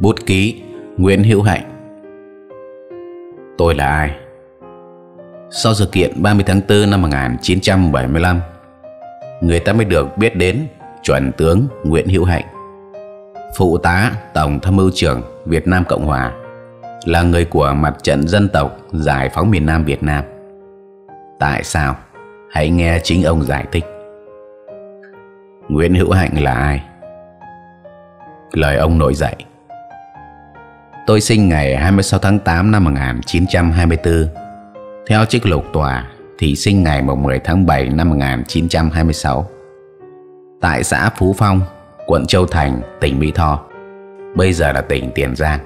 Bút ký Nguyễn Hữu Hạnh Tôi là ai? Sau sự kiện 30 tháng 4 năm 1975 Người ta mới được biết đến Chuẩn tướng Nguyễn Hữu Hạnh Phụ tá Tổng tham mưu trưởng Việt Nam Cộng Hòa Là người của mặt trận dân tộc Giải phóng miền Nam Việt Nam Tại sao? Hãy nghe chính ông giải thích Nguyễn Hữu Hạnh là ai? Lời ông nổi dậy Tôi sinh ngày 26 tháng 8 năm 1924 Theo chức lục tòa thì sinh ngày 10 tháng 7 năm 1926 Tại xã Phú Phong, quận Châu Thành, tỉnh Mỹ Tho Bây giờ là tỉnh Tiền Giang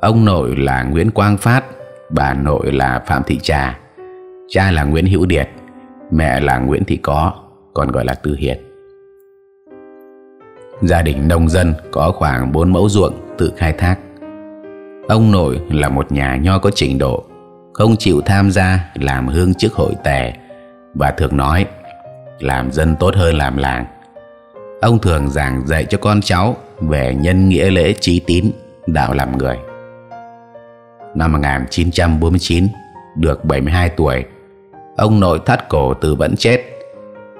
Ông nội là Nguyễn Quang Phát Bà nội là Phạm Thị Trà Cha là Nguyễn Hữu Điệt Mẹ là Nguyễn Thị Có Còn gọi là Tư Hiệt Gia đình nông dân có khoảng 4 mẫu ruộng tự khai thác. Ông nội là một nhà nho có trình độ, không chịu tham gia làm hương chức hội tè, và thường nói làm dân tốt hơn làm làng. Ông thường giảng dạy cho con cháu về nhân nghĩa lễ trí tín, đạo làm người. Năm 1949, được 72 tuổi, ông nội thắt cổ từ vẫn chết.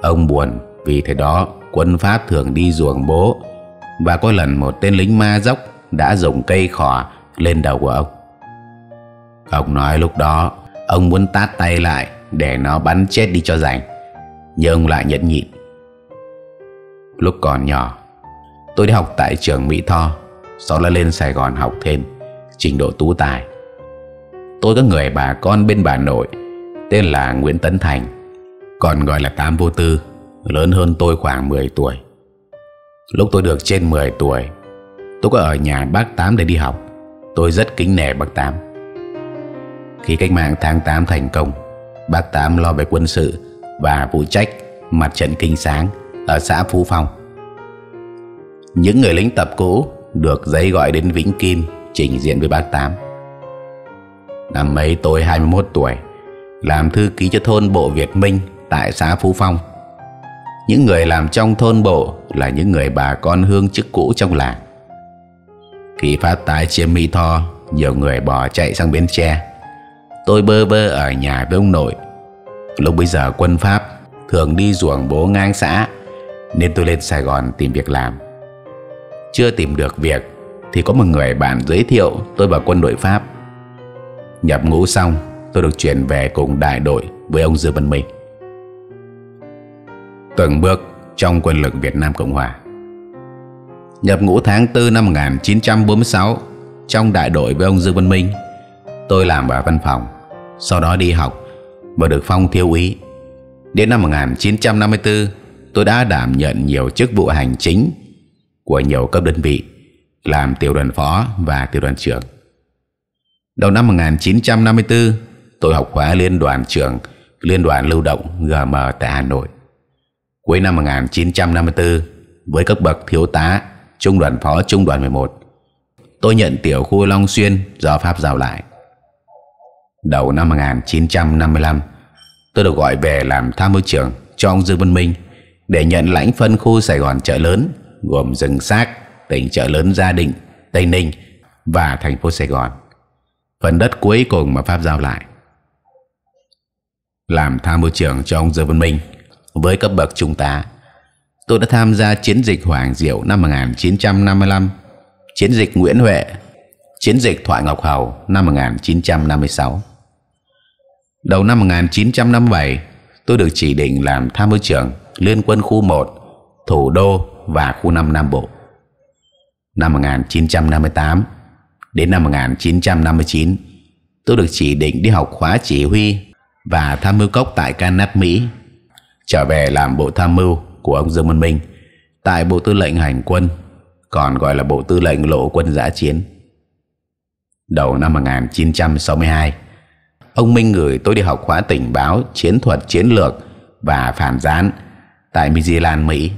Ông buồn vì thế đó quân Pháp thường đi ruồng bố và có lần một tên lính ma dốc đã dùng cây khỏ lên đầu của ông. Ông nói lúc đó ông muốn tát tay lại để nó bắn chết đi cho rảnh nhưng ông lại nhẫn nhịn. Lúc còn nhỏ tôi đi học tại trường Mỹ Tho sau đó lên Sài Gòn học thêm trình độ tú tài. Tôi có người bà con bên bà nội tên là Nguyễn Tấn Thành còn gọi là Tám Vô Tư lớn hơn tôi khoảng 10 tuổi. Lúc tôi được trên 10 tuổi, tôi có ở nhà bác Tám để đi học. Tôi rất kính nể bác Tám. Khi cách mạng tháng 8 thành công, bác Tám lo về quân sự và phụ trách mặt trận Kinh Sáng ở xã Phú Phong. Những người lính tập cũ được giấy gọi đến Vĩnh Kim trình diện với bác Tám. Năm ấy tôi 21 tuổi, làm thư ký cho thôn Bộ Việt Minh tại xã Phú Phong những người làm trong thôn bộ là những người bà con hương chức cũ trong làng khi phát tài chiêm mỹ tho nhiều người bỏ chạy sang bến tre tôi bơ vơ ở nhà với ông nội lúc bây giờ quân pháp thường đi ruộng bố ngang xã nên tôi lên sài gòn tìm việc làm chưa tìm được việc thì có một người bạn giới thiệu tôi vào quân đội pháp nhập ngũ xong tôi được chuyển về cùng đại đội với ông dư văn minh từng bước trong quân lực Việt Nam Cộng Hòa. Nhập ngũ tháng 4 năm 1946 trong đại đội với ông Dương Văn Minh, tôi làm ở văn phòng, sau đó đi học và được phong thiếu úy. Đến năm 1954, tôi đã đảm nhận nhiều chức vụ hành chính của nhiều cấp đơn vị, làm tiểu đoàn phó và tiểu đoàn trưởng. Đầu năm 1954, tôi học khóa liên đoàn trưởng Liên đoàn Lưu động GM tại Hà Nội. Cuối năm 1954, với cấp bậc thiếu tá, trung đoàn phó trung đoàn 11, tôi nhận tiểu khu Long Xuyên do Pháp giao lại. Đầu năm 1955, tôi được gọi về làm tham mưu trưởng cho ông Dương Văn Minh để nhận lãnh phân khu Sài Gòn chợ lớn gồm rừng xác, tỉnh chợ lớn Gia Định, Tây Ninh và thành phố Sài Gòn. Phần đất cuối cùng mà Pháp giao lại. Làm tham mưu trưởng cho ông Dương Văn Minh với cấp bậc trung tá tôi đã tham gia chiến dịch Hoàng Diệu năm 1955 chiến dịch Nguyễn Huệ chiến dịch Thoại Ngọc Hầu năm 1956 đầu năm 1957 tôi được chỉ định làm tham mưu trưởng liên quân khu 1 thủ đô và khu 5 Nam Bộ năm 1958 đến năm 1959 tôi được chỉ định đi học khóa chỉ huy và tham mưu cốc tại Canada Mỹ trở về làm bộ tham mưu của ông Dương Văn Minh tại Bộ Tư lệnh Hành quân, còn gọi là Bộ Tư lệnh Lộ quân Giã chiến. Đầu năm 1962, ông Minh gửi tôi đi học khóa tình báo chiến thuật chiến lược và phản gián tại Michigan, Mỹ.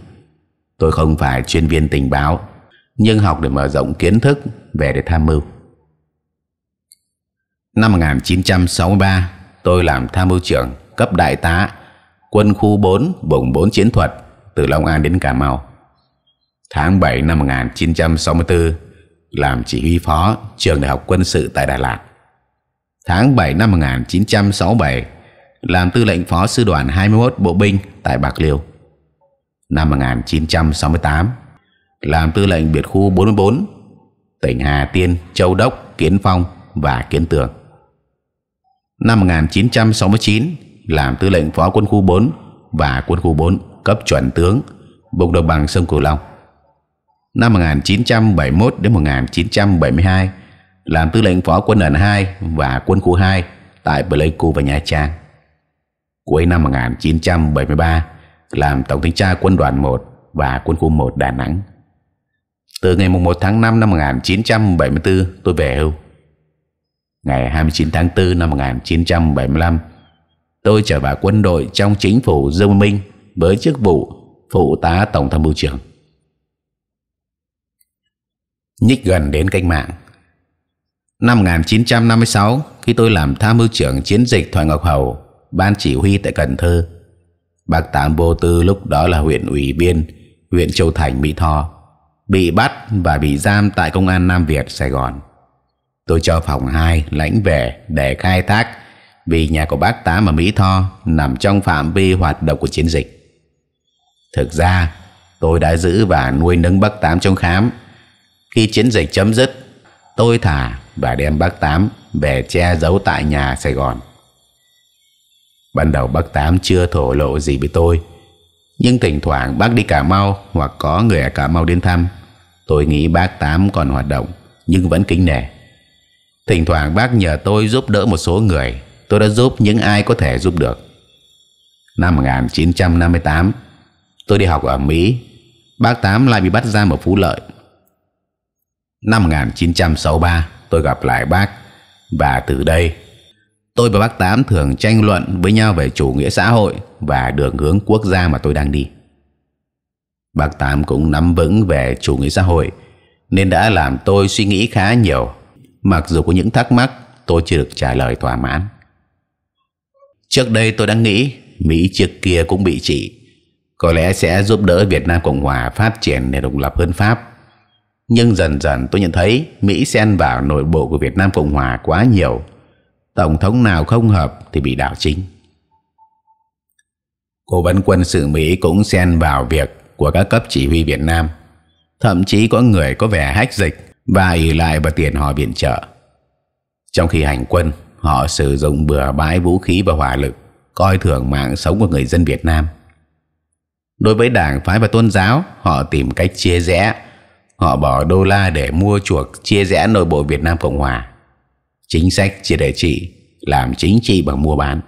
Tôi không phải chuyên viên tình báo, nhưng học để mở rộng kiến thức về để tham mưu. Năm 1963, tôi làm tham mưu trưởng cấp đại tá quân khu 4 vùng 4 chiến thuật từ Long An đến Cà Mau. Tháng 7 năm 1964 làm chỉ huy phó trường đại học quân sự tại Đà Lạt. Tháng 7 năm 1967 làm tư lệnh phó sư đoàn 21 bộ binh tại Bạc Liêu. Năm 1968 làm tư lệnh biệt khu 44 tỉnh Hà Tiên, Châu Đốc, Kiến Phong và Kiến Tường. Năm 1969 làm tư lệnh phó quân khu 4 và quân khu 4 cấp chuẩn tướng vùng đồng bằng sông cửu long năm 1971 đến 1972 làm tư lệnh phó quân đoàn 2 và quân khu 2 tại Pleiku và Nha Trang cuối năm 1973 làm tổng thanh tra quân đoàn 1 và quân khu 1 Đà Nẵng từ ngày 1 tháng 5 năm 1974 tôi về hưu ngày 29 tháng 4 năm 1975 tôi trở vào quân đội trong chính phủ Dương Minh với chức vụ phụ tá tổng tham mưu trưởng. Nhích gần đến cách mạng. Năm 1956, khi tôi làm tham mưu trưởng chiến dịch Thoại Ngọc Hầu, ban chỉ huy tại Cần Thơ, bác Tám Vô Tư lúc đó là huyện ủy viên, huyện Châu Thành, Mỹ Tho, bị bắt và bị giam tại Công an Nam Việt, Sài Gòn. Tôi cho phòng 2 lãnh về để khai thác vì nhà của bác tá mà Mỹ Tho nằm trong phạm vi hoạt động của chiến dịch. Thực ra, tôi đã giữ và nuôi nấng bác Tám trong khám. Khi chiến dịch chấm dứt, tôi thả và đem bác Tám về che giấu tại nhà Sài Gòn. Ban đầu bác Tám chưa thổ lộ gì với tôi, nhưng thỉnh thoảng bác đi Cà Mau hoặc có người ở Cà Mau đến thăm. Tôi nghĩ bác Tám còn hoạt động nhưng vẫn kính nể. Thỉnh thoảng bác nhờ tôi giúp đỡ một số người tôi đã giúp những ai có thể giúp được năm 1958 tôi đi học ở Mỹ bác tám lại bị bắt ra ở Phú Lợi năm 1963 tôi gặp lại bác và từ đây tôi và bác tám thường tranh luận với nhau về chủ nghĩa xã hội và đường hướng quốc gia mà tôi đang đi bác tám cũng nắm vững về chủ nghĩa xã hội nên đã làm tôi suy nghĩ khá nhiều mặc dù có những thắc mắc tôi chưa được trả lời thỏa mãn Trước đây tôi đã nghĩ Mỹ trước kia cũng bị trị Có lẽ sẽ giúp đỡ Việt Nam Cộng Hòa phát triển để độc lập hơn Pháp Nhưng dần dần tôi nhận thấy Mỹ xen vào nội bộ của Việt Nam Cộng Hòa quá nhiều Tổng thống nào không hợp thì bị đảo chính Cố vấn quân sự Mỹ cũng xen vào việc của các cấp chỉ huy Việt Nam Thậm chí có người có vẻ hách dịch và ỉ lại vào tiền họ viện trợ Trong khi hành quân Họ sử dụng bừa bãi vũ khí và hỏa lực Coi thường mạng sống của người dân Việt Nam Đối với đảng phái và tôn giáo Họ tìm cách chia rẽ Họ bỏ đô la để mua chuộc Chia rẽ nội bộ Việt Nam Cộng Hòa Chính sách chia để trị Làm chính trị bằng mua bán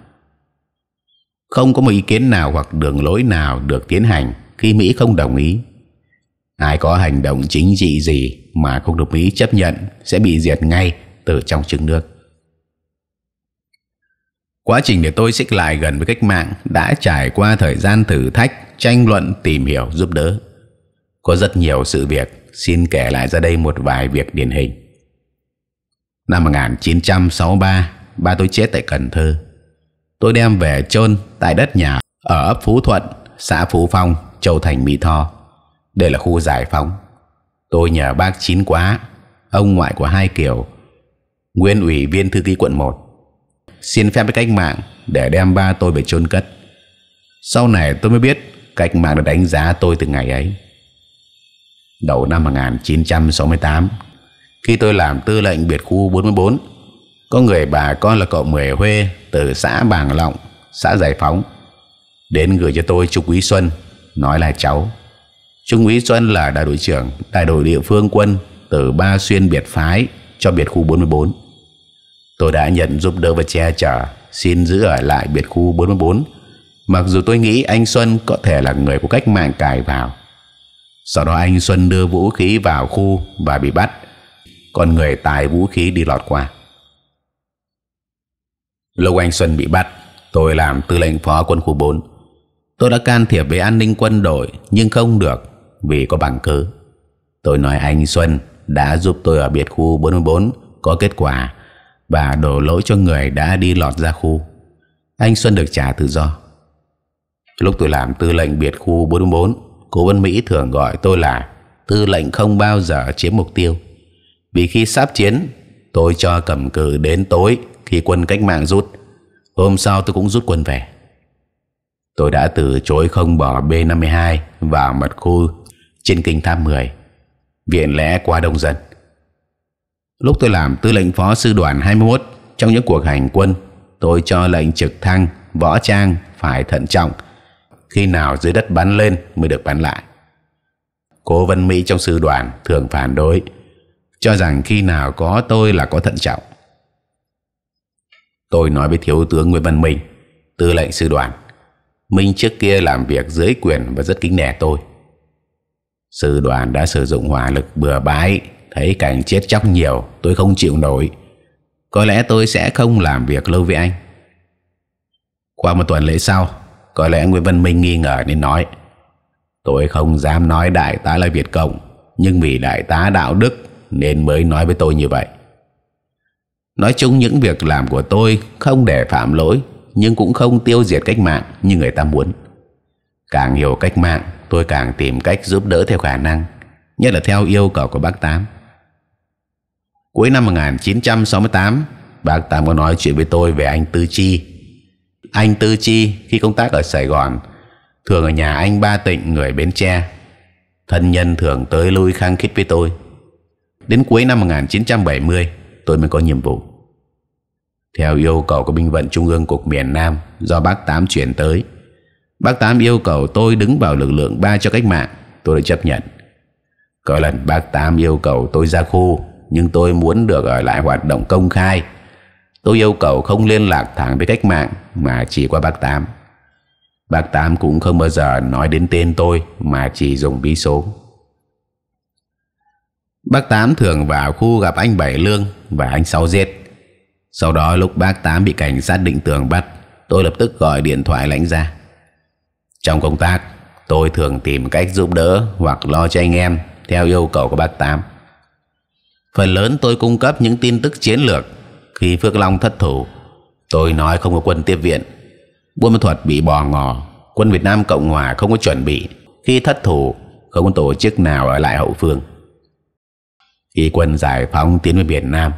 Không có một ý kiến nào hoặc đường lối nào được tiến hành Khi Mỹ không đồng ý Ai có hành động chính trị gì mà không được Mỹ chấp nhận sẽ bị diệt ngay từ trong trứng nước. Quá trình để tôi xích lại gần với cách mạng đã trải qua thời gian thử thách, tranh luận, tìm hiểu, giúp đỡ. Có rất nhiều sự việc, xin kể lại ra đây một vài việc điển hình. Năm 1963, ba tôi chết tại Cần Thơ. Tôi đem về chôn tại đất nhà ở ấp Phú Thuận, xã Phú Phong, Châu Thành, Mỹ Tho. Đây là khu giải phóng. Tôi nhờ bác Chín Quá, ông ngoại của Hai Kiều, nguyên ủy viên thư ký quận 1 xin phép với cách mạng để đem ba tôi về chôn cất sau này tôi mới biết cách mạng đã đánh giá tôi từ ngày ấy đầu năm 1968 khi tôi làm tư lệnh biệt khu 44 có người bà con là cậu Mười Huê từ xã Bàng Lọng xã Giải Phóng đến gửi cho tôi Trung úy Xuân nói là cháu Trung úy Xuân là đại đội trưởng đại đội địa phương quân từ ba xuyên biệt phái cho biệt khu 44 Tôi đã nhận giúp đỡ và che chở Xin giữ ở lại biệt khu 44 Mặc dù tôi nghĩ anh Xuân có thể là người của cách mạng cài vào Sau đó anh Xuân đưa vũ khí vào khu và bị bắt Còn người tài vũ khí đi lọt qua Lúc anh Xuân bị bắt Tôi làm tư lệnh phó quân khu 4 Tôi đã can thiệp với an ninh quân đội Nhưng không được vì có bằng cứ Tôi nói anh Xuân đã giúp tôi ở biệt khu 44 có kết quả và đổ lỗi cho người đã đi lọt ra khu. Anh Xuân được trả tự do. Lúc tôi làm tư lệnh biệt khu 44, cố vấn Mỹ thường gọi tôi là tư lệnh không bao giờ chiếm mục tiêu. Vì khi sắp chiến, tôi cho cầm cự đến tối khi quân cách mạng rút. Hôm sau tôi cũng rút quân về. Tôi đã từ chối không bỏ B52 vào mật khu trên kinh tháp 10, viện lẽ qua đông dân. Lúc tôi làm tư lệnh phó sư đoàn 21 trong những cuộc hành quân, tôi cho lệnh trực thăng, võ trang phải thận trọng. Khi nào dưới đất bắn lên mới được bắn lại. Cố vấn Mỹ trong sư đoàn thường phản đối, cho rằng khi nào có tôi là có thận trọng. Tôi nói với thiếu tướng Nguyễn Văn Minh, tư lệnh sư đoàn, Minh trước kia làm việc dưới quyền và rất kính nể tôi. Sư đoàn đã sử dụng hỏa lực bừa bãi Thấy cảnh chết chóc nhiều Tôi không chịu nổi Có lẽ tôi sẽ không làm việc lâu với anh Qua một tuần lễ sau Có lẽ Nguyễn Văn Minh nghi ngờ nên nói Tôi không dám nói đại tá là Việt Cộng Nhưng vì đại tá đạo đức Nên mới nói với tôi như vậy Nói chung những việc làm của tôi Không để phạm lỗi Nhưng cũng không tiêu diệt cách mạng Như người ta muốn Càng hiểu cách mạng Tôi càng tìm cách giúp đỡ theo khả năng Nhất là theo yêu cầu của bác Tám Cuối năm 1968, bác tam có nói chuyện với tôi về anh Tư Chi. Anh Tư Chi khi công tác ở Sài Gòn thường ở nhà anh Ba Tịnh người Bến Tre. Thân nhân thường tới lui khăng khít với tôi. Đến cuối năm 1970, tôi mới có nhiệm vụ. Theo yêu cầu của binh vận trung ương cục miền Nam do bác Tám chuyển tới, bác Tám yêu cầu tôi đứng vào lực lượng ba cho cách mạng, tôi đã chấp nhận. Có lần bác Tám yêu cầu tôi ra khu nhưng tôi muốn được ở lại hoạt động công khai. Tôi yêu cầu không liên lạc thẳng với cách mạng mà chỉ qua bác Tám. Bác Tám cũng không bao giờ nói đến tên tôi mà chỉ dùng bí số. Bác Tám thường vào khu gặp anh Bảy Lương và anh Sáu Giết. Sau đó lúc bác Tám bị cảnh sát định tường bắt, tôi lập tức gọi điện thoại lãnh ra. Trong công tác, tôi thường tìm cách giúp đỡ hoặc lo cho anh em theo yêu cầu của bác Tám phần lớn tôi cung cấp những tin tức chiến lược khi phước long thất thủ tôi nói không có quân tiếp viện buôn ma thuật bị bò ngò quân việt nam cộng hòa không có chuẩn bị khi thất thủ không có tổ chức nào ở lại hậu phương khi quân giải phóng tiến về Việt Nam.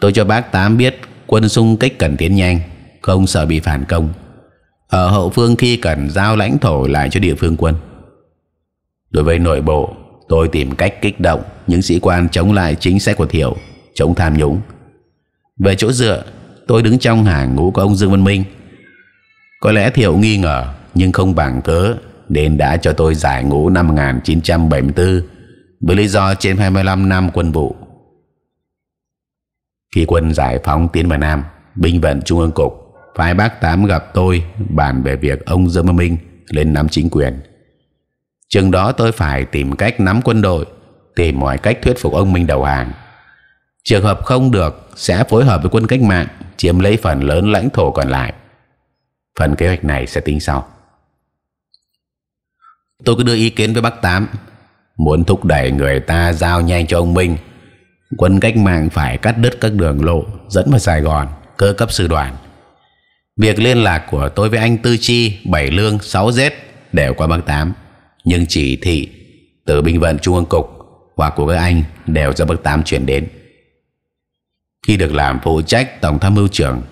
Tôi cho bác Tám biết quân xung kích cần tiến nhanh, không sợ bị phản công. Ở hậu phương khi cần giao lãnh thổ lại cho địa phương quân. Đối với nội bộ, Tôi tìm cách kích động những sĩ quan chống lại chính sách của thiệu chống tham nhũng. Về chỗ dựa, tôi đứng trong hàng ngũ của ông Dương Văn Minh. Có lẽ Thiệu nghi ngờ nhưng không bằng cớ nên đã cho tôi giải ngũ năm 1974 với lý do trên 25 năm quân vụ. Khi quân giải phóng tiến vào Nam, binh vận Trung ương Cục phái bác Tám gặp tôi bàn về việc ông Dương Văn Minh lên nắm chính quyền chừng đó tôi phải tìm cách nắm quân đội tìm mọi cách thuyết phục ông Minh đầu hàng trường hợp không được sẽ phối hợp với quân cách mạng chiếm lấy phần lớn lãnh thổ còn lại phần kế hoạch này sẽ tính sau tôi cứ đưa ý kiến với bắc tám muốn thúc đẩy người ta giao nhanh cho ông Minh quân cách mạng phải cắt đứt các đường lộ dẫn vào Sài Gòn cơ cấp sư đoàn việc liên lạc của tôi với anh Tư Chi Bảy Lương Sáu Z đều qua Bắc Tám nhưng chỉ thị từ binh vận trung ương cục và của các anh đều do bước tám chuyển đến khi được làm phụ trách tổng tham mưu trưởng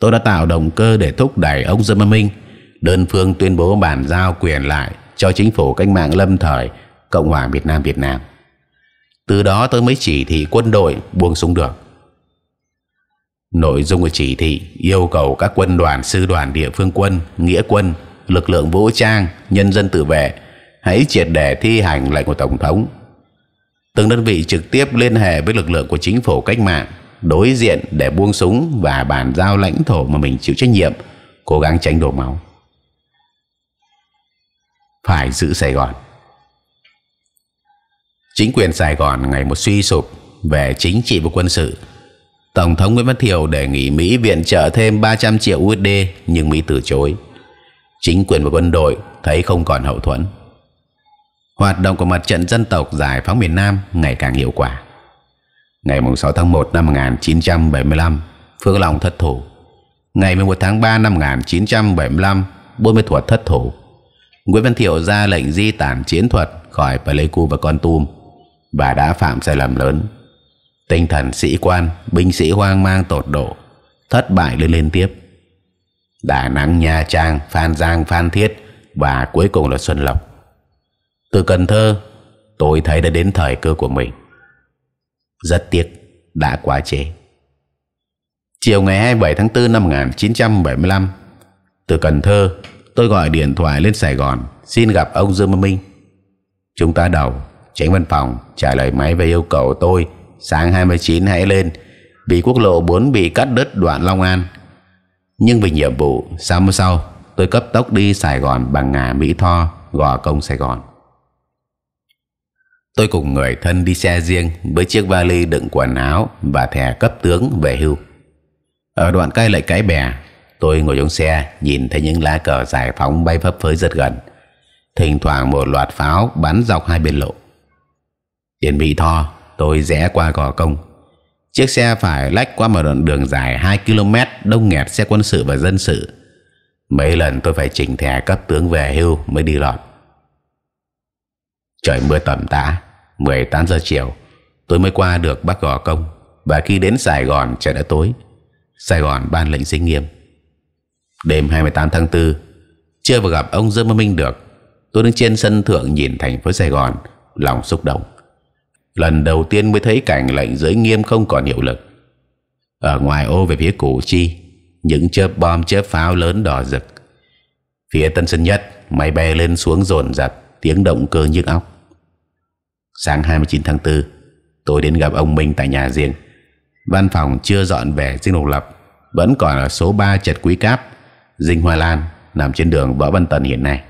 tôi đã tạo động cơ để thúc đẩy ông dân văn minh đơn phương tuyên bố bản giao quyền lại cho chính phủ cách mạng lâm thời cộng hòa việt nam việt nam từ đó tôi mới chỉ thị quân đội buông súng được nội dung của chỉ thị yêu cầu các quân đoàn sư đoàn địa phương quân nghĩa quân lực lượng vũ trang nhân dân tự vệ hãy triệt để thi hành lệnh của tổng thống từng đơn vị trực tiếp liên hệ với lực lượng của chính phủ cách mạng đối diện để buông súng và bàn giao lãnh thổ mà mình chịu trách nhiệm cố gắng tránh đổ máu phải giữ Sài Gòn chính quyền Sài Gòn ngày một suy sụp về chính trị và quân sự Tổng thống Nguyễn Văn Thiều đề nghị Mỹ viện trợ thêm 300 triệu USD nhưng Mỹ từ chối chính quyền và quân đội thấy không còn hậu thuẫn hoạt động của mặt trận dân tộc giải phóng miền Nam ngày càng hiệu quả. Ngày 6 tháng 1 năm 1975, Phước Long thất thủ. Ngày 11 tháng 3 năm 1975, Buôn Mê Thuột thất thủ. Nguyễn Văn Thiệu ra lệnh di tản chiến thuật khỏi Pleiku và Con Tum và đã phạm sai lầm lớn. Tinh thần sĩ quan, binh sĩ hoang mang tột độ, thất bại lên liên tiếp. Đà Nẵng, Nha Trang, Phan Giang, Phan Thiết và cuối cùng là Xuân Lộc từ Cần Thơ tôi thấy đã đến thời cơ của mình rất tiếc đã quá trễ chiều ngày 27 tháng 4 năm 1975 từ Cần Thơ tôi gọi điện thoại lên Sài Gòn xin gặp ông Dương Văn Minh chúng ta đầu tránh văn phòng trả lời máy về yêu cầu tôi sáng 29 hãy lên vì quốc lộ 4 bị cắt đứt đoạn Long An nhưng vì nhiệm vụ sáng hôm sau tôi cấp tốc đi Sài Gòn bằng ngà Mỹ Tho gò công Sài Gòn Tôi cùng người thân đi xe riêng với chiếc vali đựng quần áo và thẻ cấp tướng về hưu. Ở đoạn cây lại cái bè, tôi ngồi trong xe nhìn thấy những lá cờ giải phóng bay phấp phới rất gần. Thỉnh thoảng một loạt pháo bắn dọc hai bên lộ. Tiền bị tho, tôi rẽ qua gò công. Chiếc xe phải lách qua một đoạn đường dài hai km đông nghẹt xe quân sự và dân sự. Mấy lần tôi phải chỉnh thẻ cấp tướng về hưu mới đi lọt. Trời mưa tầm tã, 18 giờ chiều tôi mới qua được Bắc Gò Công và khi đến Sài Gòn trời đã tối. Sài Gòn ban lệnh sinh nghiêm. Đêm 28 tháng 4 chưa vừa gặp ông Dương văn Minh được, tôi đứng trên sân thượng nhìn thành phố Sài Gòn, lòng xúc động. Lần đầu tiên mới thấy cảnh lệnh giới nghiêm không còn hiệu lực. Ở ngoài ô về phía Củ Chi, những chớp bom chớp pháo lớn đỏ rực. Phía Tân Sơn Nhất, máy bay lên xuống rồn rập, tiếng động cơ nhức óc sáng 29 tháng 4 tôi đến gặp ông Minh tại nhà riêng văn phòng chưa dọn về dinh độc lập vẫn còn là số 3 trệt quý cáp dinh hoa lan nằm trên đường võ văn tần hiện nay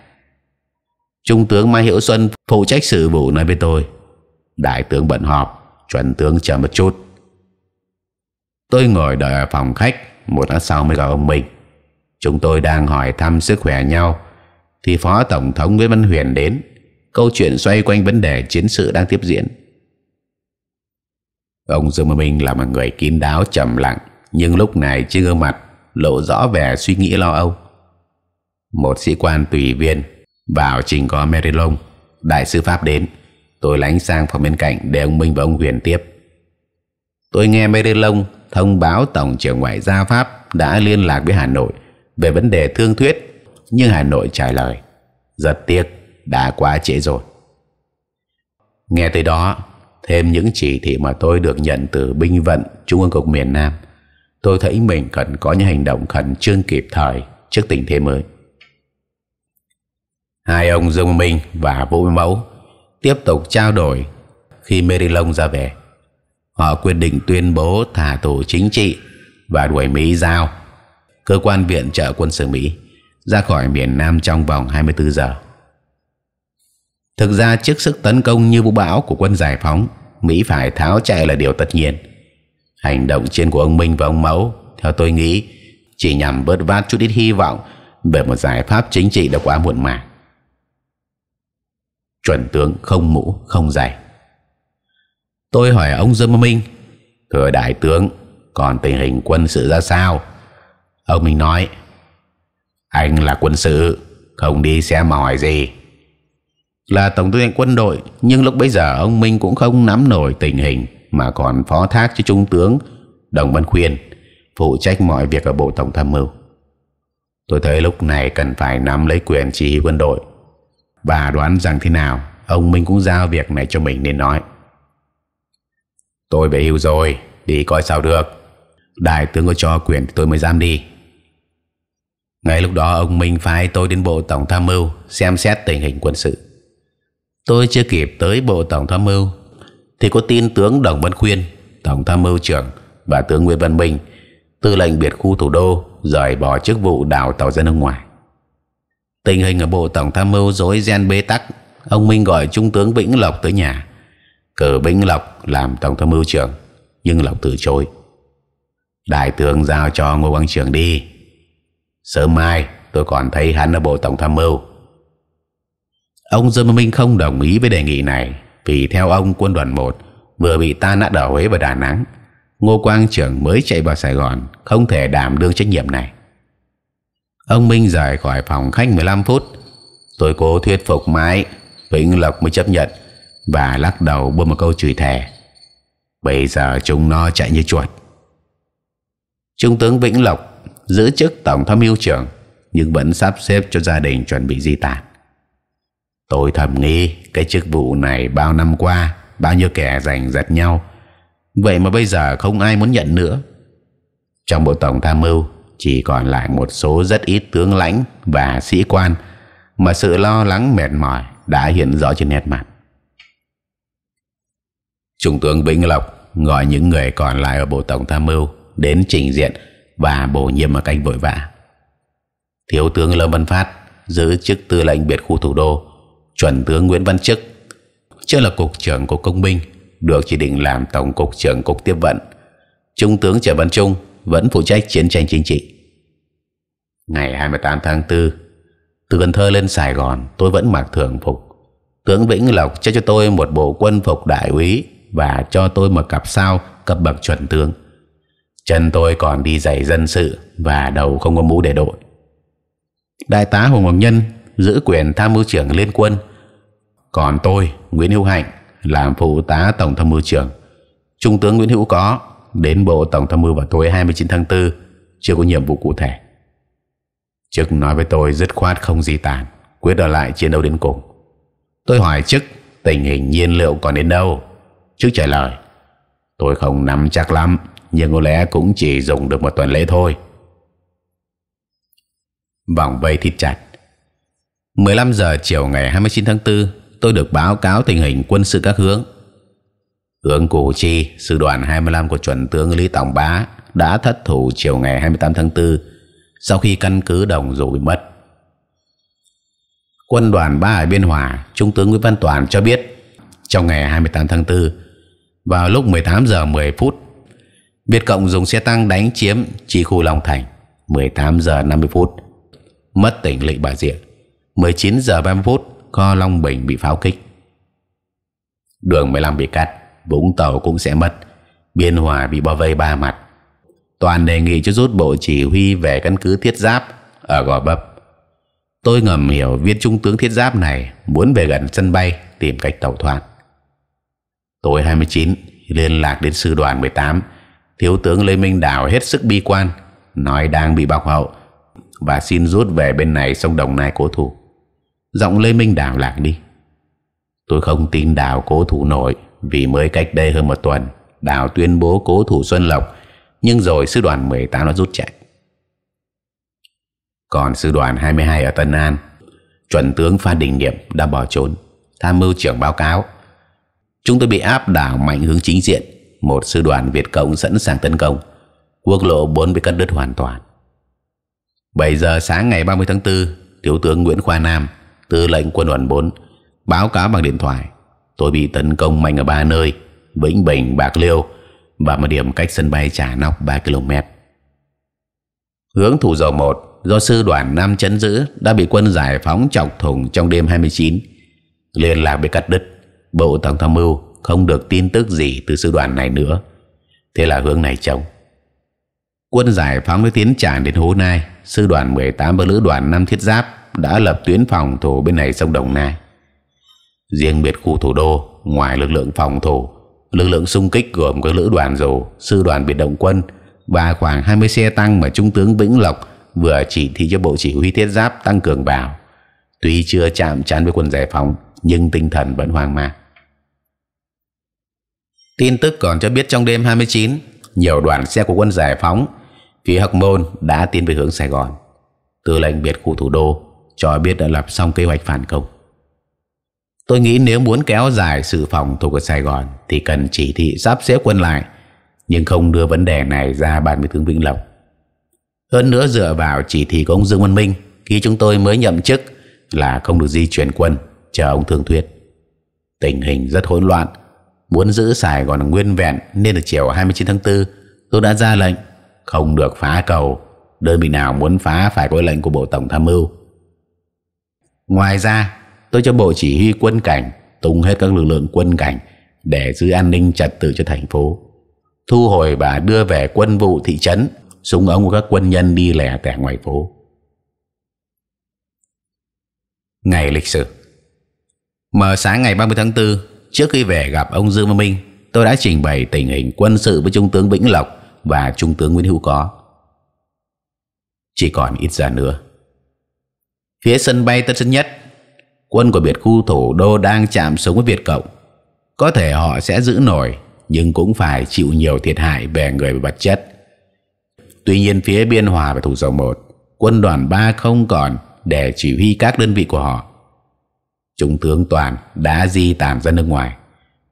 trung tướng mai hiệu xuân phụ trách sự vụ nói với tôi đại tướng bận họp chuẩn tướng chờ một chút tôi ngồi đợi ở phòng khách một lát sau mới gặp ông Minh. chúng tôi đang hỏi thăm sức khỏe nhau thì phó tổng thống nguyễn văn huyền đến câu chuyện xoay quanh vấn đề chiến sự đang tiếp diễn ông dương minh minh là một người kín đáo trầm lặng nhưng lúc này trên gương mặt lộ rõ vẻ suy nghĩ lo âu một sĩ quan tùy viên vào trình có Merilong đại sứ pháp đến tôi lánh sang phòng bên cạnh để ông minh và ông huyền tiếp tôi nghe Merilong thông báo tổng trưởng ngoại giao pháp đã liên lạc với hà nội về vấn đề thương thuyết nhưng hà nội trả lời rất tiếc đã quá trễ rồi nghe tới đó thêm những chỉ thị mà tôi được nhận từ binh vận trung ương cục miền nam tôi thấy mình cần có những hành động khẩn trương kịp thời trước tình thế mới hai ông dương minh và vũ mẫu tiếp tục trao đổi khi merilong ra về họ quyết định tuyên bố thả tù chính trị và đuổi mỹ giao cơ quan viện trợ quân sự mỹ ra khỏi miền nam trong vòng 24 giờ Thực ra trước sức tấn công như vũ bão của quân giải phóng, Mỹ phải tháo chạy là điều tất nhiên. Hành động trên của ông Minh và ông Mẫu, theo tôi nghĩ, chỉ nhằm bớt vát chút ít hy vọng về một giải pháp chính trị đã quá muộn màng. Chuẩn tướng không mũ, không giày. Tôi hỏi ông Dương Minh, thưa đại tướng, còn tình hình quân sự ra sao? Ông Minh nói, anh là quân sự, không đi xem hỏi gì là tổng tư lệnh quân đội nhưng lúc bấy giờ ông Minh cũng không nắm nổi tình hình mà còn phó thác cho trung tướng Đồng Văn Khuyên phụ trách mọi việc ở bộ tổng tham mưu. Tôi thấy lúc này cần phải nắm lấy quyền chỉ huy quân đội và đoán rằng thế nào ông Minh cũng giao việc này cho mình nên nói tôi về hưu rồi đi coi sao được đại tướng có cho quyền thì tôi mới dám đi ngay lúc đó ông Minh phái tôi đến bộ tổng tham mưu xem xét tình hình quân sự Tôi chưa kịp tới Bộ Tổng tham mưu thì có tin tướng Đồng Văn Khuyên, Tổng tham mưu trưởng và tướng Nguyễn Văn Minh, tư lệnh biệt khu thủ đô rời bỏ chức vụ đào tàu ra nước ngoài. Tình hình ở Bộ Tổng tham mưu rối ren bế tắc, ông Minh gọi Trung tướng Vĩnh Lộc tới nhà, cử Vĩnh Lộc làm Tổng tham mưu trưởng, nhưng Lộc từ chối. Đại tướng giao cho Ngô Quang Trường đi. Sớm mai tôi còn thấy hắn ở Bộ Tổng tham mưu. Ông Dương Minh không đồng ý với đề nghị này vì theo ông quân đoàn 1 vừa bị tan nát ở Huế và Đà Nẵng. Ngô Quang Trưởng mới chạy vào Sài Gòn không thể đảm đương trách nhiệm này. Ông Minh rời khỏi phòng khách 15 phút. Tôi cố thuyết phục mãi, Vĩnh Lộc mới chấp nhận và lắc đầu buông một câu chửi thề. Bây giờ chúng nó chạy như chuột. Trung tướng Vĩnh Lộc giữ chức tổng tham mưu trưởng nhưng vẫn sắp xếp cho gia đình chuẩn bị di tản. Tôi thầm nghĩ cái chức vụ này bao năm qua bao nhiêu kẻ giành giật nhau, vậy mà bây giờ không ai muốn nhận nữa. Trong bộ tổng tham mưu chỉ còn lại một số rất ít tướng lãnh và sĩ quan mà sự lo lắng mệt mỏi đã hiện rõ trên nét mặt. Trung tướng Vĩnh Lộc gọi những người còn lại ở bộ tổng tham mưu đến trình diện và bổ nhiệm một cách vội vã. Thiếu tướng Lâm Văn Phát giữ chức tư lệnh biệt khu thủ đô chuẩn tướng Nguyễn Văn Chức trước là cục trưởng cục công binh được chỉ định làm tổng cục trưởng cục tiếp vận trung tướng Trần Văn Trung vẫn phụ trách chiến tranh chính trị ngày 28 tháng 4 từ Cần Thơ lên Sài Gòn tôi vẫn mặc thường phục tướng Vĩnh Lộc cho cho tôi một bộ quân phục đại úy và cho tôi một cặp sao cấp bậc chuẩn tướng chân tôi còn đi giày dân sự và đầu không có mũ để đội đại tá Hồ Ngọc Nhân giữ quyền tham mưu trưởng liên quân còn tôi Nguyễn Hữu Hạnh làm phụ tá tổng tham mưu trưởng trung tướng Nguyễn Hữu có đến bộ tổng tham mưu vào tối 29 tháng 4 chưa có nhiệm vụ cụ thể Chức nói với tôi dứt khoát không gì tàn, quyết ở lại chiến đấu đến cùng tôi hỏi chức tình hình nhiên liệu còn đến đâu chức trả lời tôi không nắm chắc lắm nhưng có lẽ cũng chỉ dùng được một tuần lễ thôi vòng vây thít chặt 15 giờ chiều ngày 29 tháng 4 tôi được báo cáo tình hình quân sự các hướng hướng Củ Chi sư đoàn 25 của chuẩn tướng Lý Tổng Bá đã thất thủ chiều ngày 28 tháng 4 sau khi căn cứ đồng dù bị mất quân đoàn 3 ở Biên Hòa Trung tướng Nguyễn Văn Toàn cho biết trong ngày 28 tháng 4 vào lúc 18 giờ 10 phút Việt Cộng dùng xe tăng đánh chiếm chi khu Long Thành 18 giờ 50 phút mất tỉnh lị Bà Rịa 19 giờ 30 phút kho Long Bình bị pháo kích đường 15 bị cắt Vũng Tàu cũng sẽ mất Biên Hòa bị bao vây ba mặt Toàn đề nghị cho rút bộ chỉ huy về căn cứ thiết giáp ở Gò Bấp tôi ngầm hiểu viên trung tướng thiết giáp này muốn về gần sân bay tìm cách tàu thoát tối 29 liên lạc đến sư đoàn 18 thiếu tướng Lê Minh Đào hết sức bi quan nói đang bị bọc hậu và xin rút về bên này sông Đồng Nai cố thủ giọng lê minh Đào lạc đi tôi không tin đào cố thủ nổi vì mới cách đây hơn một tuần đào tuyên bố cố thủ xuân lộc nhưng rồi sư đoàn mười tám đã rút chạy còn sư đoàn hai mươi hai ở tân an chuẩn tướng phan đình niệm đã bỏ trốn tham mưu trưởng báo cáo chúng tôi bị áp đảo mạnh hướng chính diện một sư đoàn việt cộng sẵn sàng tấn công quốc lộ bốn bị cắt đứt hoàn toàn Bảy giờ sáng ngày ba mươi tháng 4 thiếu tướng nguyễn khoa nam tư lệnh quân đoàn 4 báo cáo bằng điện thoại tôi bị tấn công mạnh ở ba nơi Vĩnh Bình, Bạc Liêu và một điểm cách sân bay Trà Nóc 3 km. Hướng thủ dầu 1 do sư đoàn Nam chấn giữ đã bị quân giải phóng chọc thủng trong đêm 29. Liên lạc bị cắt đứt, bộ tổng tham mưu không được tin tức gì từ sư đoàn này nữa. Thế là hướng này trống. Quân giải phóng mới tiến tràn đến Hố Nai, sư đoàn 18 và lữ đoàn 5 thiết giáp đã lập tuyến phòng thủ bên này sông Đồng Nai. Riêng biệt khu thủ đô, ngoài lực lượng phòng thủ, lực lượng xung kích gồm các lữ đoàn dù, sư đoàn biệt động quân và khoảng 20 xe tăng mà Trung tướng Vĩnh Lộc vừa chỉ thị cho Bộ Chỉ huy Thiết Giáp tăng cường vào. Tuy chưa chạm chắn với quân giải phóng, nhưng tinh thần vẫn hoang mang. Tin tức còn cho biết trong đêm 29, nhiều đoàn xe của quân giải phóng phía Hạc Môn đã tiến về hướng Sài Gòn. từ lệnh biệt khu thủ đô cho biết đã lập xong kế hoạch phản công. Tôi nghĩ nếu muốn kéo dài sự phòng thủ của Sài Gòn thì cần chỉ thị sắp xếp quân lại nhưng không đưa vấn đề này ra bàn với tướng Vĩnh Lộc. Hơn nữa dựa vào chỉ thị của ông Dương Văn Minh khi chúng tôi mới nhậm chức là không được di chuyển quân chờ ông Thương Thuyết. Tình hình rất hỗn loạn muốn giữ Sài Gòn nguyên vẹn nên được chiều 29 tháng 4 tôi đã ra lệnh không được phá cầu đơn vị nào muốn phá phải có lệnh của Bộ Tổng Tham mưu Ngoài ra, tôi cho Bộ Chỉ huy quân cảnh tung hết các lực lượng quân cảnh để giữ an ninh trật tự cho thành phố. Thu hồi và đưa về quân vụ thị trấn, súng ống của các quân nhân đi lẻ tẻ ngoài phố. Ngày lịch sử Mở sáng ngày 30 tháng 4, trước khi về gặp ông Dương Văn Minh, tôi đã trình bày tình hình quân sự với Trung tướng Vĩnh Lộc và Trung tướng Nguyễn Hữu Có. Chỉ còn ít giờ nữa, phía sân bay Tân Sơn Nhất. Quân của biệt khu thủ đô đang chạm sống với Việt Cộng. Có thể họ sẽ giữ nổi, nhưng cũng phải chịu nhiều thiệt hại về người và vật chất. Tuy nhiên phía Biên Hòa và Thủ Dầu Một, quân đoàn 3 không còn để chỉ huy các đơn vị của họ. Trung tướng Toàn đã di tản ra nước ngoài.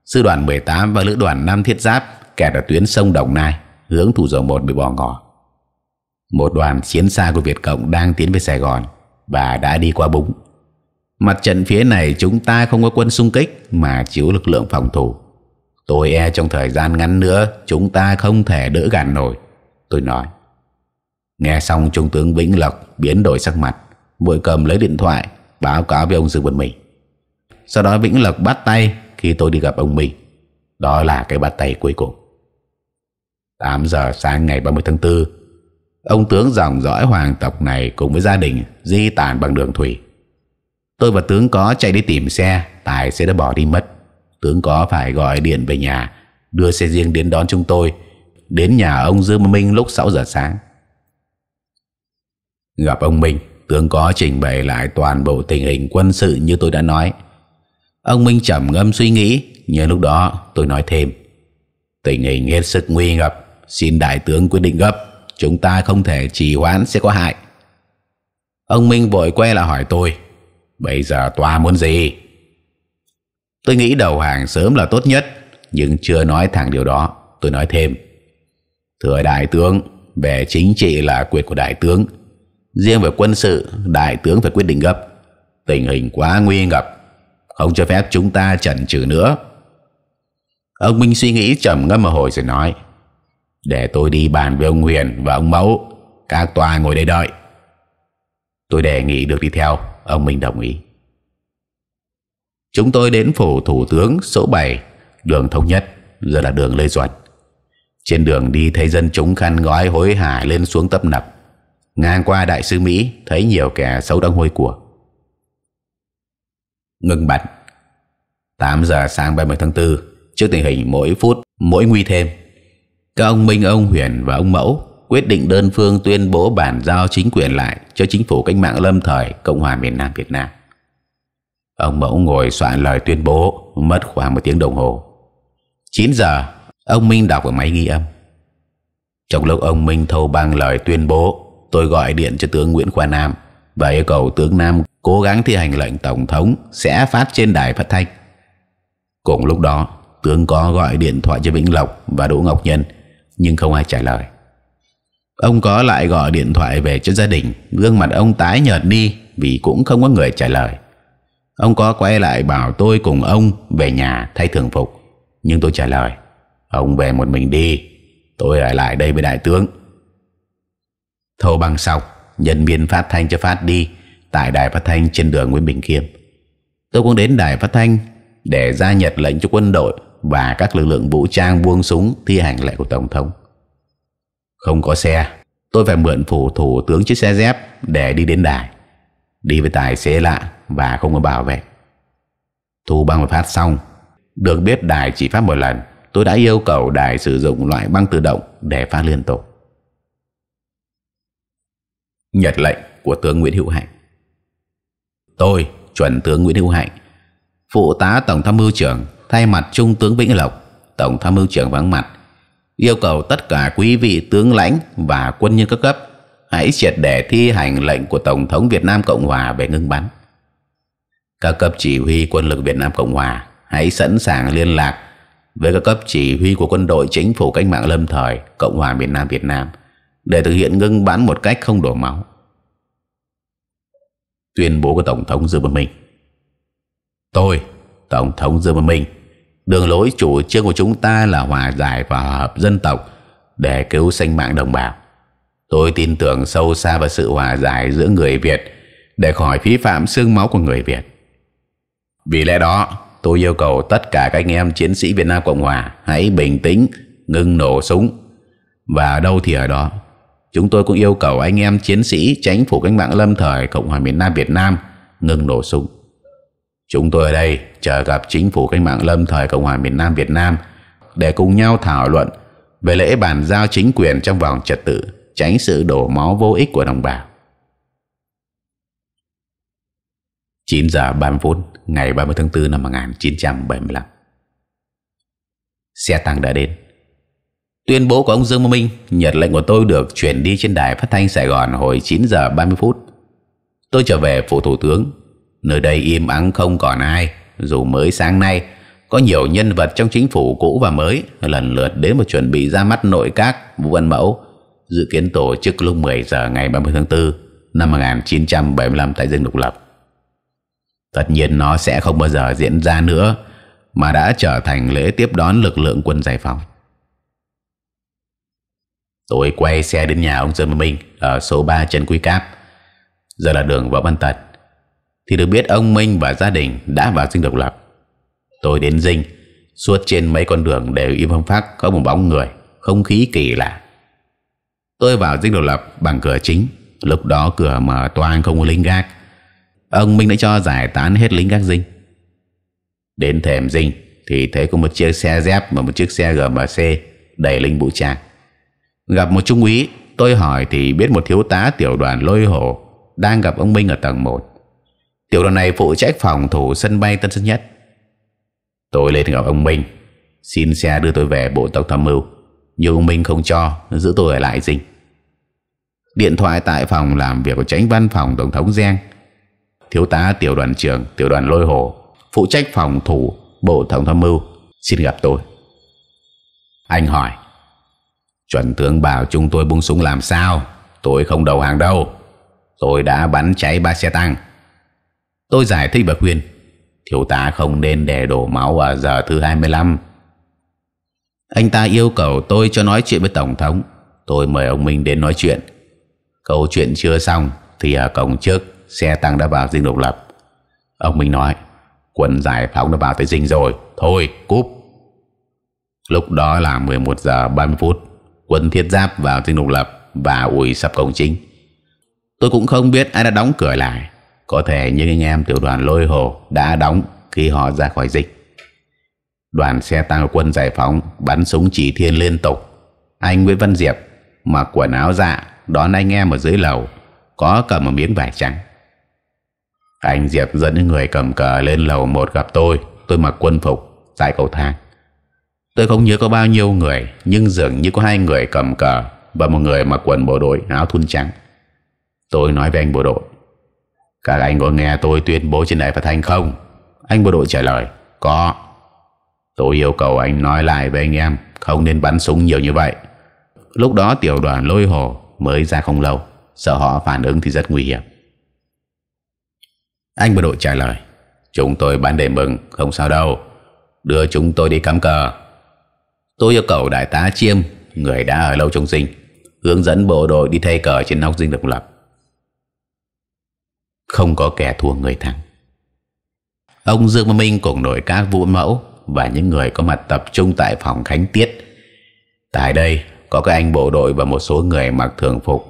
Sư đoàn 18 và lữ đoàn 5 thiết giáp kẹt ở tuyến sông Đồng Nai, hướng Thủ Dầu Một bị bỏ ngỏ. Một đoàn chiến xa của Việt Cộng đang tiến về Sài Gòn và đã đi qua búng. Mặt trận phía này chúng ta không có quân xung kích mà chiếu lực lượng phòng thủ. Tôi e trong thời gian ngắn nữa chúng ta không thể đỡ gàn nổi. Tôi nói. Nghe xong Trung tướng Vĩnh Lộc biến đổi sắc mặt, vội cầm lấy điện thoại báo cáo với ông dương Vân Minh. Sau đó Vĩnh Lộc bắt tay khi tôi đi gặp ông Minh. Đó là cái bắt tay cuối cùng. 8 giờ sáng ngày 30 tháng 4 Ông tướng dòng dõi hoàng tộc này cùng với gia đình di tản bằng đường thủy. Tôi và tướng có chạy đi tìm xe, tài xe đã bỏ đi mất. Tướng có phải gọi điện về nhà, đưa xe riêng đến đón chúng tôi, đến nhà ông Dương Minh lúc 6 giờ sáng. Gặp ông Minh, tướng có trình bày lại toàn bộ tình hình quân sự như tôi đã nói. Ông Minh trầm ngâm suy nghĩ, nhưng lúc đó tôi nói thêm. Tình hình hết sức nguy ngập, xin đại tướng quyết định gấp. Chúng ta không thể trì hoãn sẽ có hại Ông Minh vội quay lại hỏi tôi Bây giờ tòa muốn gì Tôi nghĩ đầu hàng sớm là tốt nhất Nhưng chưa nói thẳng điều đó Tôi nói thêm Thưa đại tướng Về chính trị là quyền của đại tướng Riêng về quân sự Đại tướng phải quyết định gấp Tình hình quá nguy ngập Không cho phép chúng ta chần chừ nữa Ông Minh suy nghĩ trầm ngâm một hồi rồi nói để tôi đi bàn với ông Huyền và ông Mẫu Các tòa ngồi đây đợi Tôi đề nghị được đi theo Ông Minh đồng ý Chúng tôi đến phủ Thủ tướng số 7 Đường Thống Nhất Giờ là đường Lê Duẩn Trên đường đi thấy dân chúng khăn gói hối hả lên xuống tấp nập Ngang qua đại sứ Mỹ Thấy nhiều kẻ xấu đang hôi của Ngừng bật 8 giờ sáng 30 tháng 4 Trước tình hình mỗi phút mỗi nguy thêm các ông Minh, ông Huyền và ông Mẫu quyết định đơn phương tuyên bố bản giao chính quyền lại cho chính phủ cách mạng lâm thời Cộng hòa miền Nam Việt Nam. Ông Mẫu ngồi soạn lời tuyên bố mất khoảng một tiếng đồng hồ. 9 giờ, ông Minh đọc ở máy ghi âm. Trong lúc ông Minh thâu băng lời tuyên bố, tôi gọi điện cho tướng Nguyễn Khoa Nam và yêu cầu tướng Nam cố gắng thi hành lệnh tổng thống sẽ phát trên đài phát thanh. Cùng lúc đó, tướng có gọi điện thoại cho Vĩnh Lộc và Đỗ Ngọc Nhân nhưng không ai trả lời ông có lại gọi điện thoại về cho gia đình gương mặt ông tái nhợt đi vì cũng không có người trả lời ông có quay lại bảo tôi cùng ông về nhà thay thường phục nhưng tôi trả lời ông về một mình đi tôi ở lại đây với đại tướng thâu bằng sọc nhân viên phát thanh cho phát đi tại đài phát thanh trên đường Nguyễn Bình Khiêm tôi cũng đến đài phát thanh để ra nhật lệnh cho quân đội và các lực lượng vũ trang buông súng thi hành lệnh của tổng thống. Không có xe, tôi phải mượn phủ thủ tướng chiếc xe dép để đi đến đài, đi với tài xế lạ và không có bảo vệ. Thu băng và phát xong, được biết đài chỉ phát một lần, tôi đã yêu cầu đài sử dụng loại băng tự động để phát liên tục. Nhật lệnh của tướng Nguyễn Hữu Hạnh. Tôi, chuẩn tướng Nguyễn Hữu Hạnh, phụ tá tổng tham mưu trưởng thay mặt Trung tướng Vĩnh Lộc, Tổng tham mưu trưởng vắng mặt, yêu cầu tất cả quý vị tướng lãnh và quân nhân các cấp hãy triệt để thi hành lệnh của Tổng thống Việt Nam Cộng Hòa về ngưng bắn. Các cấp chỉ huy quân lực Việt Nam Cộng Hòa hãy sẵn sàng liên lạc với các cấp chỉ huy của quân đội chính phủ cách mạng lâm thời Cộng hòa miền Nam Việt Nam để thực hiện ngưng bắn một cách không đổ máu. Tuyên bố của Tổng thống Dương Văn Minh Tôi, Tổng thống Dương Văn Minh Đường lối chủ trương của chúng ta là hòa giải và hòa hợp dân tộc để cứu sinh mạng đồng bào. Tôi tin tưởng sâu xa vào sự hòa giải giữa người Việt để khỏi phí phạm xương máu của người Việt. Vì lẽ đó, tôi yêu cầu tất cả các anh em chiến sĩ Việt Nam Cộng Hòa hãy bình tĩnh, ngừng nổ súng và đâu thì ở đó. Chúng tôi cũng yêu cầu anh em chiến sĩ tránh phủ cách mạng lâm thời Cộng hòa miền Nam Việt Nam ngừng nổ súng. Chúng tôi ở đây chờ gặp chính phủ cách mạng lâm thời Cộng hòa miền Nam Việt Nam để cùng nhau thảo luận về lễ bàn giao chính quyền trong vòng trật tự, tránh sự đổ máu vô ích của đồng bào. 9 giờ 30 phút ngày 30 tháng 4 năm 1975. Xe tăng đã đến. Tuyên bố của ông Dương Minh Nhật lệnh của tôi được chuyển đi trên đài phát thanh Sài Gòn hồi 9 giờ 30 phút Tôi trở về phủ thủ tướng Nơi đây im ắng không còn ai Dù mới sáng nay Có nhiều nhân vật trong chính phủ cũ và mới Lần lượt đến một chuẩn bị ra mắt nội các Vũ Văn Mẫu Dự kiến tổ chức lúc 10 giờ ngày 30 tháng 4 Năm 1975 tại Dinh Độc Lập Tất nhiên nó sẽ không bao giờ diễn ra nữa Mà đã trở thành lễ tiếp đón lực lượng quân giải phóng Tôi quay xe đến nhà ông Dương Minh Ở số 3 Trần quý Cáp Giờ là đường Võ Văn Tật thì được biết ông Minh và gia đình đã vào dinh độc lập. Tôi đến dinh, suốt trên mấy con đường đều im phăng phát, có một bóng người, không khí kỳ lạ. Tôi vào dinh độc lập bằng cửa chính, lúc đó cửa mở toang không có lính gác. Ông Minh đã cho giải tán hết lính gác dinh. Đến thềm dinh thì thấy có một chiếc xe dép và một chiếc xe GMC đầy lính vũ trang. Gặp một trung úy, tôi hỏi thì biết một thiếu tá tiểu đoàn lôi hổ đang gặp ông Minh ở tầng 1. Tiểu đoàn này phụ trách phòng thủ sân bay Tân Sơn Nhất. Tôi lên gặp ông Minh, xin xe đưa tôi về bộ tộc tham mưu. Nhưng ông Minh không cho, giữ tôi ở lại dinh. Điện thoại tại phòng làm việc của tránh văn phòng Tổng thống Giang. Thiếu tá tiểu đoàn trưởng, tiểu đoàn lôi hồ, phụ trách phòng thủ bộ tổng tham mưu, xin gặp tôi. Anh hỏi, chuẩn tướng bảo chúng tôi bung súng làm sao? Tôi không đầu hàng đâu. Tôi đã bắn cháy ba xe tăng. Tôi giải thích và khuyên Thiếu tá không nên để đổ máu vào giờ thứ 25 Anh ta yêu cầu tôi cho nói chuyện với Tổng thống Tôi mời ông Minh đến nói chuyện Câu chuyện chưa xong Thì ở cổng trước Xe tăng đã vào dinh độc lập Ông Minh nói Quân giải phóng đã vào tới dinh rồi Thôi cúp Lúc đó là 11 giờ 30 phút Quân thiết giáp vào dinh độc lập Và ủi sập cổng chính Tôi cũng không biết ai đã đóng cửa lại có thể những anh em tiểu đoàn lôi hồ đã đóng khi họ ra khỏi dịch. Đoàn xe tăng quân giải phóng bắn súng chỉ thiên liên tục. Anh Nguyễn Văn Diệp mặc quần áo dạ đón anh em ở dưới lầu có cầm một miếng vải trắng. Anh Diệp dẫn những người cầm cờ lên lầu một gặp tôi. Tôi mặc quân phục tại cầu thang. Tôi không nhớ có bao nhiêu người nhưng dường như có hai người cầm cờ và một người mặc quần bộ đội áo thun trắng. Tôi nói với anh bộ đội các anh có nghe tôi tuyên bố trên đài phát thanh không? Anh bộ đội trả lời, có. Tôi yêu cầu anh nói lại với anh em, không nên bắn súng nhiều như vậy. Lúc đó tiểu đoàn lôi hồ mới ra không lâu, sợ họ phản ứng thì rất nguy hiểm. Anh bộ đội trả lời, chúng tôi bắn để mừng, không sao đâu. Đưa chúng tôi đi cắm cờ. Tôi yêu cầu đại tá Chiêm, người đã ở lâu trong sinh, hướng dẫn bộ đội đi thay cờ trên nóc dinh độc lập không có kẻ thua người thắng ông dương văn minh cùng đội các vũ mẫu và những người có mặt tập trung tại phòng khánh tiết tại đây có các anh bộ đội và một số người mặc thường phục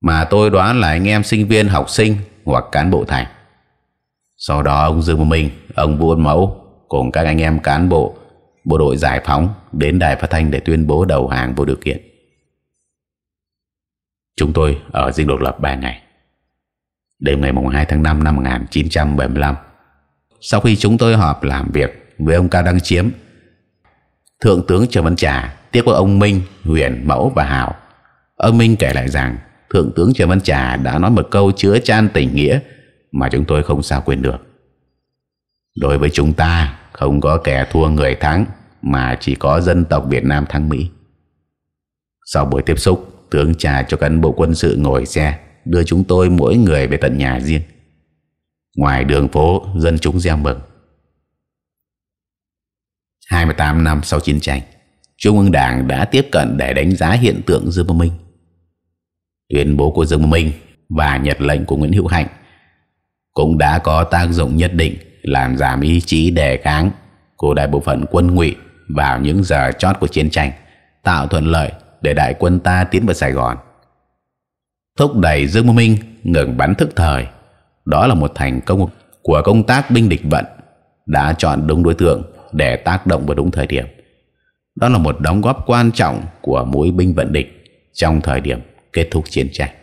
mà tôi đoán là anh em sinh viên học sinh hoặc cán bộ thành sau đó ông dương văn minh ông vũ mẫu cùng các anh em cán bộ bộ đội giải phóng đến đài phát thanh để tuyên bố đầu hàng vô điều kiện chúng tôi ở dinh độc lập 3 ngày đêm ngày 2 tháng 5 năm 1975 sau khi chúng tôi họp làm việc với ông Cao Đăng Chiếm Thượng tướng Trần Văn Trà tiếp với ông Minh, Huyền, Mẫu và Hảo ông Minh kể lại rằng Thượng tướng Trần Văn Trà đã nói một câu chứa chan tình nghĩa mà chúng tôi không sao quên được đối với chúng ta không có kẻ thua người thắng mà chỉ có dân tộc Việt Nam thắng Mỹ sau buổi tiếp xúc tướng trà cho cán bộ quân sự ngồi xe đưa chúng tôi mỗi người về tận nhà riêng. Ngoài đường phố, dân chúng gieo mừng. 28 năm sau chiến tranh, Trung ương Đảng đã tiếp cận để đánh giá hiện tượng Dương Minh. Tuyên bố của Dương Minh và nhật lệnh của Nguyễn Hữu Hạnh cũng đã có tác dụng nhất định làm giảm ý chí đề kháng của đại bộ phận quân ngụy vào những giờ chót của chiến tranh, tạo thuận lợi để đại quân ta tiến vào Sài Gòn thúc đẩy Dương Mô Minh ngừng bắn thức thời. Đó là một thành công của công tác binh địch vận đã chọn đúng đối tượng để tác động vào đúng thời điểm. Đó là một đóng góp quan trọng của mũi binh vận địch trong thời điểm kết thúc chiến tranh.